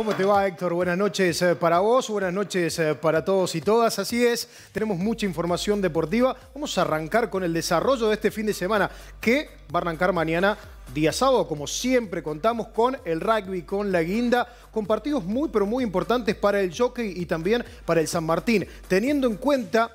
¿Cómo te va, Héctor? Buenas noches eh, para vos, buenas noches eh, para todos y todas. Así es, tenemos mucha información deportiva. Vamos a arrancar con el desarrollo de este fin de semana, que va a arrancar mañana día sábado, como siempre contamos con el rugby, con la guinda, con partidos muy pero muy importantes para el jockey y también para el San Martín, teniendo en cuenta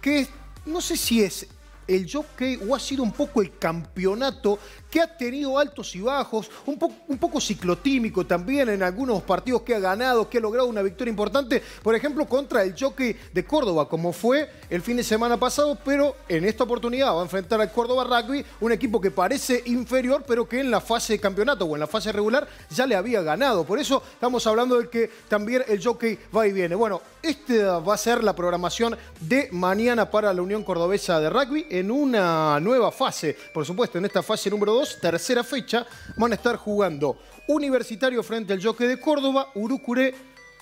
que no sé si es el jockey o ha sido un poco el campeonato que ha tenido altos y bajos, un, un poco ciclotímico también en algunos partidos que ha ganado, que ha logrado una victoria importante, por ejemplo, contra el jockey de Córdoba, como fue el fin de semana pasado, pero en esta oportunidad va a enfrentar al Córdoba Rugby, un equipo que parece inferior, pero que en la fase de campeonato o en la fase regular ya le había ganado. Por eso estamos hablando de que también el jockey va y viene. Bueno, esta va a ser la programación de mañana para la Unión Cordobesa de Rugby en una nueva fase. Por supuesto, en esta fase número 2, tercera fecha, van a estar jugando Universitario frente al Jockey de Córdoba, Urucuré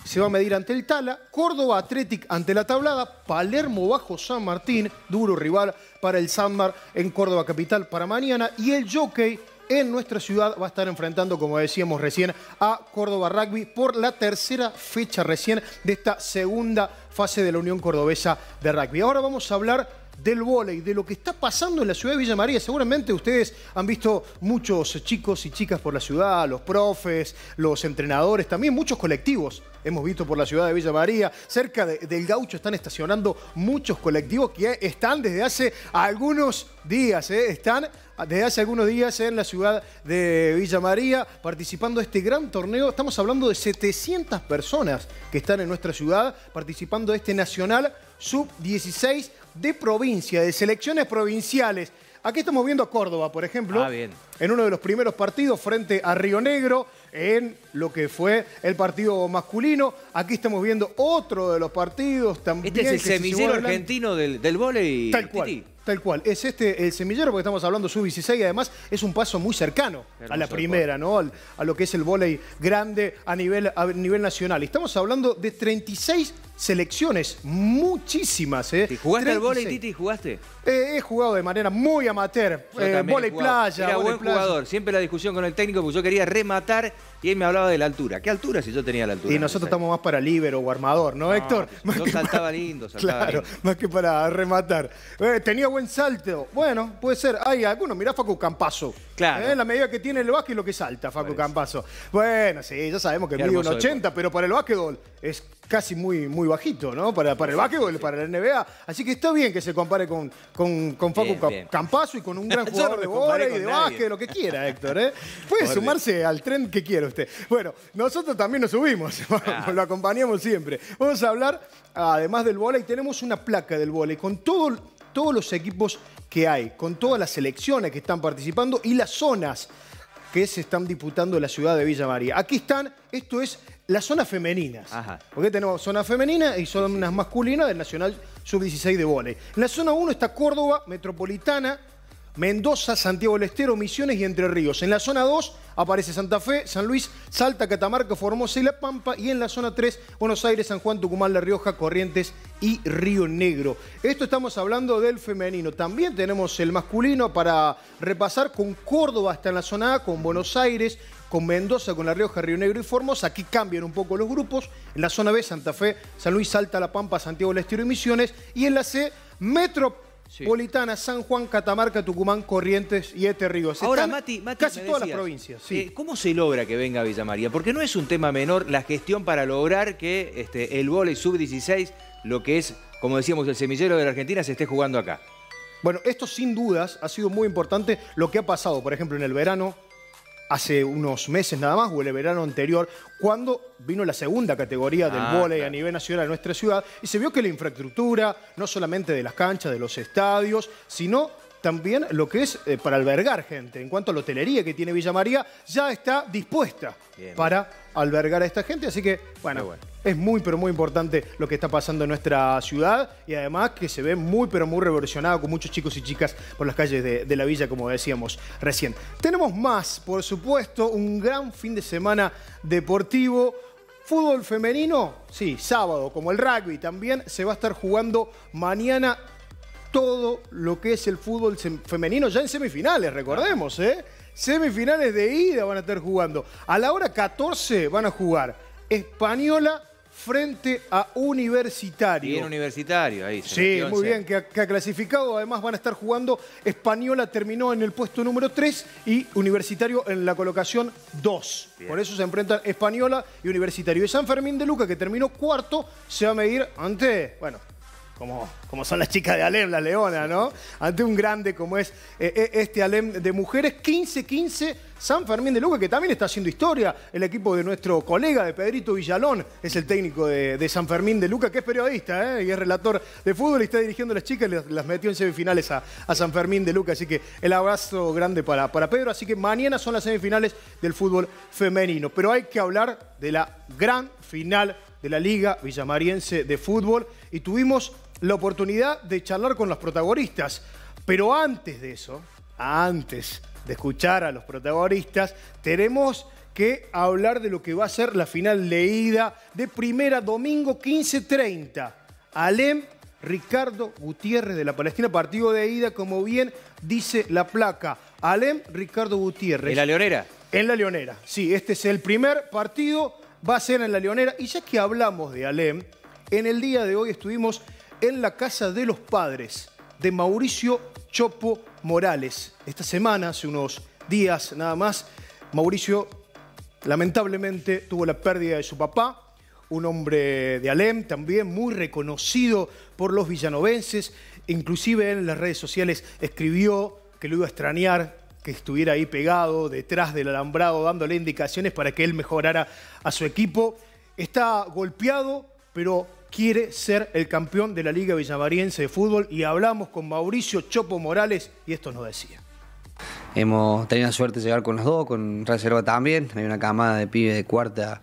se va a medir ante el Tala, Córdoba Athletic ante la Tablada, Palermo bajo San Martín, duro rival para el Sanmar en Córdoba Capital para mañana y el Jockey en nuestra ciudad va a estar enfrentando, como decíamos recién, a Córdoba Rugby por la tercera fecha recién de esta segunda fase de la Unión Cordobesa de Rugby. Ahora vamos a hablar del vóley, de lo que está pasando en la ciudad de Villa María. Seguramente ustedes han visto muchos chicos y chicas por la ciudad, los profes, los entrenadores, también muchos colectivos hemos visto por la ciudad de Villa María. Cerca del gaucho están estacionando muchos colectivos que están desde hace algunos días, ¿eh? están desde hace algunos días en la ciudad de Villa María participando de este gran torneo. Estamos hablando de 700 personas que están en nuestra ciudad participando de este Nacional Sub-16 de provincia, de selecciones provinciales. Aquí estamos viendo a Córdoba, por ejemplo, ah, en uno de los primeros partidos frente a Río Negro, en lo que fue el partido masculino. Aquí estamos viendo otro de los partidos también. Este es el semillero argentino del, del Tal cual. Tal cual, es este el semillero porque estamos hablando sub-16 y además es un paso muy cercano a la primera, ¿no? a lo que es el vóley grande a nivel, a nivel nacional. Estamos hablando de 36 selecciones, muchísimas. ¿eh? ¿Y jugaste al volei, Titi? ¿Jugaste? Eh, he jugado de manera muy amateur. Eh, volei playa. Era buen jugador. Siempre la discusión con el técnico porque yo quería rematar y él me hablaba de la altura. ¿Qué altura si yo tenía la altura? Y nosotros estamos más para libero o armador, ¿no, Héctor? Yo saltaba lindo, saltaba Claro, más que para rematar. Eh, tenía buen salto. Bueno, puede ser. Hay algunos. Mirá Facu Campazo. Claro. la medida que tiene el básquet lo que salta Facu Campazo. Bueno, sí, ya sabemos que mide un 80, pero para el básquetbol es casi muy, muy bajito, ¿no? Para, para el básquetbol, para la NBA. Así que está bien que se compare con, con, con Facu Campazo y con un gran jugador de de y de básquet, lo que quiera, Héctor, ¿eh? Puede sumarse al tren que quiera usted. Bueno, nosotros también nos subimos, lo acompañamos siempre. Vamos a hablar, además del y tenemos una placa del vóley con todos los equipos que hay, con todas las selecciones que están participando y las zonas que se están disputando la ciudad de Villa María. Aquí están, esto es las zonas femeninas. Porque tenemos zona femenina y zonas masculinas del Nacional Sub-16 de vole. En la zona 1 está Córdoba Metropolitana, Mendoza, Santiago del Estero, Misiones y Entre Ríos. En la zona 2 aparece Santa Fe, San Luis, Salta, Catamarca, Formosa y La Pampa. Y en la zona 3, Buenos Aires, San Juan, Tucumán, La Rioja, Corrientes y Río Negro. Esto estamos hablando del femenino. También tenemos el masculino para repasar con Córdoba está en la zona A, con Buenos Aires, con Mendoza, con La Rioja, Río Negro y Formosa. Aquí cambian un poco los grupos. En la zona B, Santa Fe, San Luis, Salta, La Pampa, Santiago del Estero y Misiones. Y en la C, Metro Bolitana, San Juan, Catamarca, Tucumán, Corrientes y Este Río. Ahora, Mati, casi todas las provincias. Eh, ¿Cómo se logra que venga Villa María? Porque no es un tema menor la gestión para lograr que este, el vóley sub-16, lo que es, como decíamos, el semillero de la Argentina, se esté jugando acá. Bueno, esto sin dudas ha sido muy importante lo que ha pasado, por ejemplo, en el verano hace unos meses nada más, o el verano anterior, cuando vino la segunda categoría del ah, volei a nivel nacional a nuestra ciudad, y se vio que la infraestructura, no solamente de las canchas, de los estadios, sino también lo que es eh, para albergar gente. En cuanto a la hotelería que tiene Villa María, ya está dispuesta para albergar a esta gente, así que, bueno, bueno. Es muy, pero muy importante lo que está pasando en nuestra ciudad y además que se ve muy, pero muy revolucionado con muchos chicos y chicas por las calles de, la villa, como decíamos recién. Tenemos más, por supuesto, un gran fin de semana deportivo. Fútbol femenino, sí, sábado, como el rugby también, se va a estar jugando mañana todo lo que es el fútbol femenino, ya en semifinales, recordemos, ¿eh? Semifinales de ida van a estar jugando. A la hora 14 van a jugar Española frente a Universitario. Bien Universitario, ahí. sí, muy bien, que ha, clasificado. Además van a estar jugando. Española terminó en el puesto número 3 y Universitario en la colocación 2. Por eso se enfrentan Española y Universitario. Y San Fermín de Luca, que terminó cuarto, se va a medir ante, bueno, como, son las chicas de Alem, la leona, ¿no? Ante un grande como es eh, eh, este Alem de mujeres, 15-15, San Fermín de Luca, que también está haciendo historia. El equipo de nuestro colega, de Pedrito Villalón, es el técnico de, San Fermín de Luca, que es periodista ¿eh? y es relator de fútbol y está dirigiendo las chicas, las, las metió en semifinales a, San Fermín de Luca. Así que el abrazo grande para, para Pedro. Así que mañana son las semifinales del fútbol femenino. Pero hay que hablar de la gran final de la Liga Villamariense de Fútbol y tuvimos la oportunidad de charlar con los protagonistas. Pero antes de eso, antes de escuchar a los protagonistas, tenemos que hablar de lo que va a ser la final leída de primera domingo 15.30. Alem Ricardo Gutiérrez de la Palestina, partido de ida, como bien dice la placa. Alem Ricardo Gutiérrez. ¿En la Leonera? En la Leonera, sí. Este es el primer partido, va a ser en la Leonera. Y ya que hablamos de Alem, en el día de hoy estuvimos en la casa de los padres de Mauricio Chopo Morales. Esta semana, hace unos días nada más, Mauricio lamentablemente tuvo la pérdida de su papá, un hombre de Alem también muy reconocido por los villanovenses, inclusive en las redes sociales escribió que lo iba a extrañar que estuviera ahí pegado detrás del alambrado dándole indicaciones para que él mejorara a su equipo. Está golpeado, pero quiere ser el campeón de la Liga Villamariense de Fútbol y hablamos con Mauricio Chopo Morales y esto nos decía. Hemos tenido la suerte de llegar con los dos, con reserva también. Hay una camada de pibes de cuarta,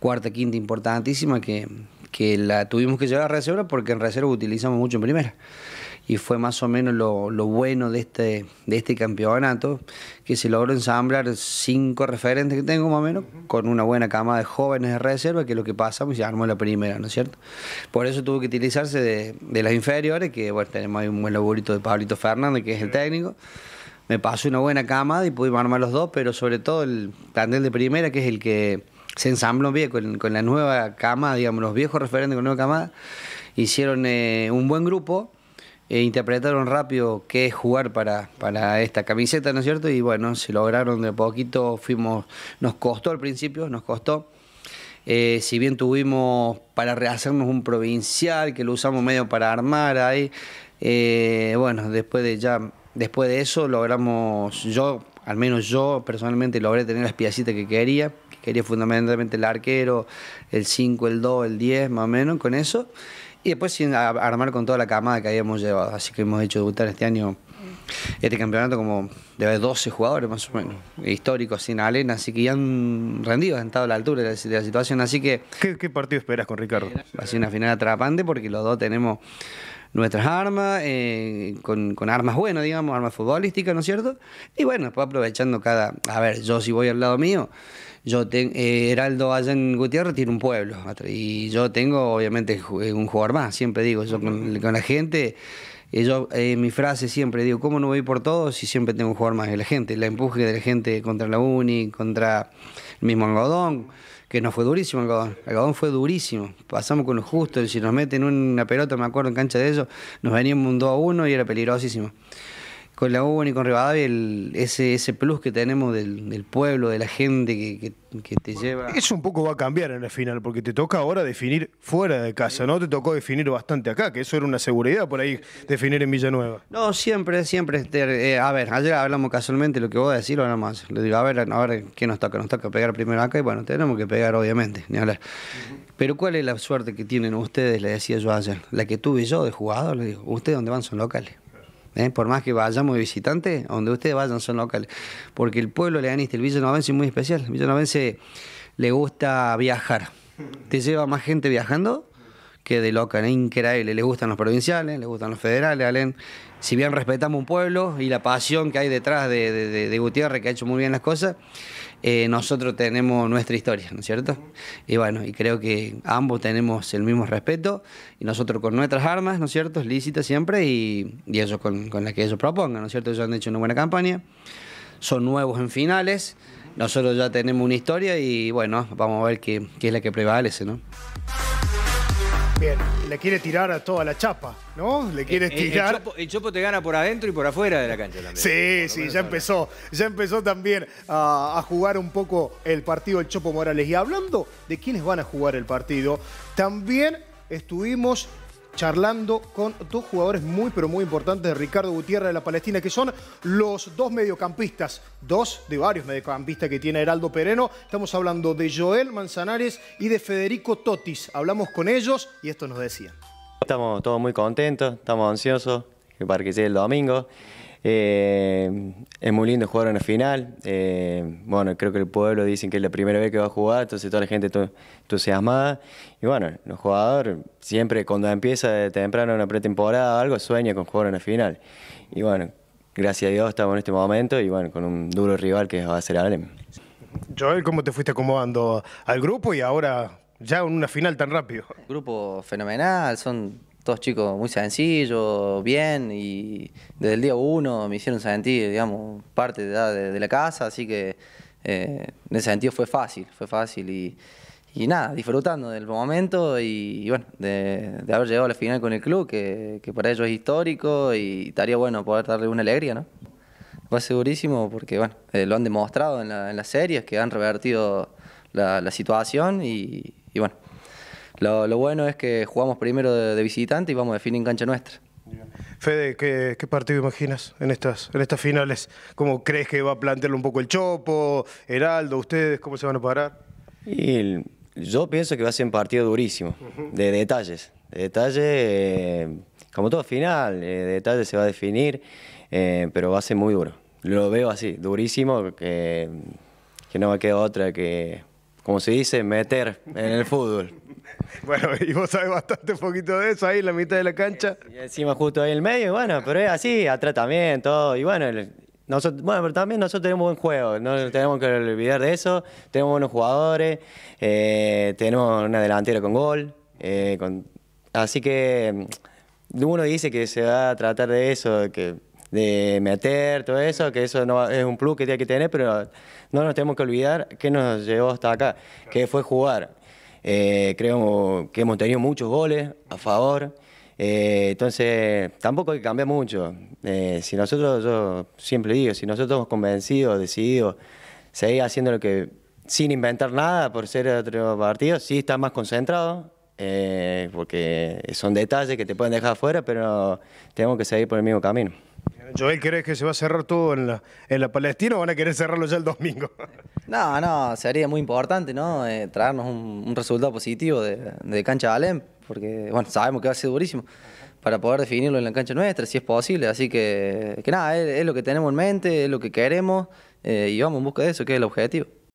cuarta, quinta importantísima que, que la tuvimos que llevar a reserva porque en reserva utilizamos mucho en primera y fue más o menos lo, bueno de este, de este campeonato, que se logró ensamblar cinco referentes que tengo más o menos, con una buena cama de jóvenes de reserva, que es lo que pasa pues, y se armó la primera, ¿no es cierto? Por eso tuvo que utilizarse de, las inferiores, que bueno, tenemos ahí un buen laborito de Pablito Fernández, que es el técnico. Me pasó una buena cama y pudimos armar los dos, pero sobre todo el plantel de primera, que es el que se ensambló bien con, la nueva cama, digamos, los viejos referentes con la nueva camada, hicieron eh, un buen grupo e interpretaron rápido qué es jugar para, para esta camiseta, ¿no es cierto? Y bueno, se lograron de poquito, fuimos, nos costó al principio, nos costó. Eh, si bien tuvimos para rehacernos un provincial, que lo usamos medio para armar ahí, eh, bueno, después de ya, después de eso logramos, yo, al menos yo personalmente logré tener las piecitas que quería, que quería fundamentalmente el arquero, el 5, el 2, el 10, más o menos, con eso. Y después sin armar con toda la camada que habíamos llevado. Así que hemos hecho debutar este año este campeonato como de 12 jugadores más o menos, históricos sin Alena, así que ya han rendido, han estado a la altura de la, situación, así que... ¿Qué, partido esperas con Ricardo? Ha sido una final atrapante porque los dos tenemos nuestras armas, eh, con, con, armas buenas, digamos, armas futbolísticas, ¿no es cierto? Y bueno, después aprovechando cada... A ver, yo si voy al lado mío... Yo tengo eh, Heraldo Allen Gutiérrez tiene un pueblo y yo tengo obviamente eh, un jugador más, siempre digo, yo con, la gente, eh, yo, eh, mi frase siempre digo, ¿cómo no voy por todos si siempre tengo un jugador más de la gente? la empuje de la gente contra la Uni, contra el mismo Algodón, que no fue durísimo Algodón, Algodón fue durísimo, pasamos con los justo, si nos meten una pelota, me acuerdo en cancha de ellos, nos veníamos un 2 a 1 y era peligrosísimo con la UBA y con Rivadavia, el, ese, ese plus que tenemos del, pueblo, de la gente que, te lleva. Eso un poco va a cambiar en el final, porque te toca ahora definir fuera de casa, ¿no? Te tocó definir bastante acá, que eso era una seguridad por ahí, definir en Villanueva. No, siempre, siempre. Eh, a ver, ayer hablamos casualmente, lo que voy a decir ahora más. Le digo, a ver, a ver, ¿qué nos toca? Nos toca pegar primero acá y bueno, tenemos que pegar, obviamente, ni hablar. Pero ¿cuál es la suerte que tienen ustedes? Le decía yo ayer. La que tuve yo de jugador, le digo, ustedes dónde van son locales. ¿eh? por más que vayamos de donde ustedes vayan son locales, porque el pueblo leanista, este, el villanovense es muy especial, el villanovense le gusta viajar, te lleva más gente viajando que de local, es increíble, le gustan los provinciales, le gustan los federales, si bien respetamos un pueblo y la pasión que hay detrás de, de, de Gutiérrez, que ha hecho muy bien las cosas, eh, nosotros tenemos nuestra historia, ¿no es cierto? Y bueno, y creo que ambos tenemos el mismo respeto, y nosotros con nuestras armas, ¿no es cierto? Lícitas siempre, y, ellos con, las que ellos propongan, ¿no es cierto? Ellos han hecho una buena campaña, son nuevos en finales, nosotros ya tenemos una historia y bueno, vamos a ver qué, qué es la que prevalece, ¿no? Bien, le quiere tirar a toda la chapa, ¿no? Le quiere eh, eh, tirar... El chopo, te gana por adentro y por afuera de la cancha también. Sí, sí, ya empezó. Ya empezó también a, a jugar un poco el partido el Chopo Morales. Y hablando de quiénes van a jugar el partido, también estuvimos charlando con dos jugadores muy pero muy importantes de Ricardo Gutiérrez de la Palestina, que son los dos mediocampistas, dos de varios mediocampistas que tiene Heraldo Pereno. Estamos hablando de Joel Manzanares y de Federico Totis. Hablamos con ellos y esto nos decían. Estamos todos muy contentos, estamos ansiosos para que llegue el domingo. Eh, es muy lindo jugar la final. Eh, bueno, creo que el pueblo dicen que es la primera vez que va a jugar, entonces toda la gente entusiasmada. Y bueno, los jugadores siempre cuando empieza de temprano una pretemporada o algo, sueña con jugar la final. Y bueno, gracias a Dios estamos en este momento y bueno, con un duro rival que va a ser Alem. Joel, ¿cómo te fuiste acomodando al grupo y ahora ya en una final tan rápido? Grupo fenomenal, son todos chicos muy sencillos, bien, y desde el día uno me hicieron sentir, digamos, parte de, la casa, así que eh, en ese sentido fue fácil, fue fácil y, nada, disfrutando del momento y, bueno, de, haber llegado a la final con el club, que, para ellos es histórico y estaría bueno poder darle una alegría, ¿no? Va segurísimo porque, bueno, eh, lo han demostrado en, la, en, las series, que han revertido la, situación y, y bueno, lo, bueno es que jugamos primero de, visitante y vamos a definir en cancha nuestra. Fede, ¿qué, partido imaginas en estas, en estas finales? ¿Cómo crees que va a plantearlo un poco el Chopo, Heraldo, ustedes? ¿Cómo se van a parar? Y yo pienso que va a ser un partido durísimo, de detalles. De detalles, eh, como todo final, eh, de detalles se va a definir, eh, pero va a ser muy duro. Lo veo así, durísimo, que no me queda otra que, como se dice, meter en el fútbol. Bueno, y vos sabés bastante poquito de eso ahí en la mitad de la cancha. Y encima justo ahí en el medio, bueno, pero es así, atrás también, todo, y bueno, nosotros, bueno, pero también nosotros tenemos buen juego, no tenemos que olvidar de eso, tenemos buenos jugadores, eh, tenemos una delantera con gol, eh, así que mm, uno dice que se va a tratar de eso, de meter, todo eso, que eso no, es un plus que tiene que tener, pero no nos tenemos que olvidar que nos llevó hasta acá, que fue jugar. Eh, creo que hemos tenido muchos goles a favor. Eh, entonces, tampoco hay que cambiar mucho. Eh, si nosotros, yo siempre digo, si nosotros estamos convencidos, decididos, seguir haciendo lo que, sin inventar nada por ser otro partido, sí está más concentrado, porque son detalles que te pueden dejar afuera, pero tenemos que seguir por el mismo camino. Joel, ¿crees que se va a cerrar todo en la, Palestina o van a querer cerrarlo ya el domingo? No, no, sería muy importante, ¿no? Eh, traernos un, resultado positivo de, cancha de Alem, porque, bueno, sabemos que va a ser durísimo para poder definirlo en la cancha nuestra, si es posible. Así que, que nada, es, lo que tenemos en mente, es lo que queremos eh, y vamos en busca de eso, que es el objetivo.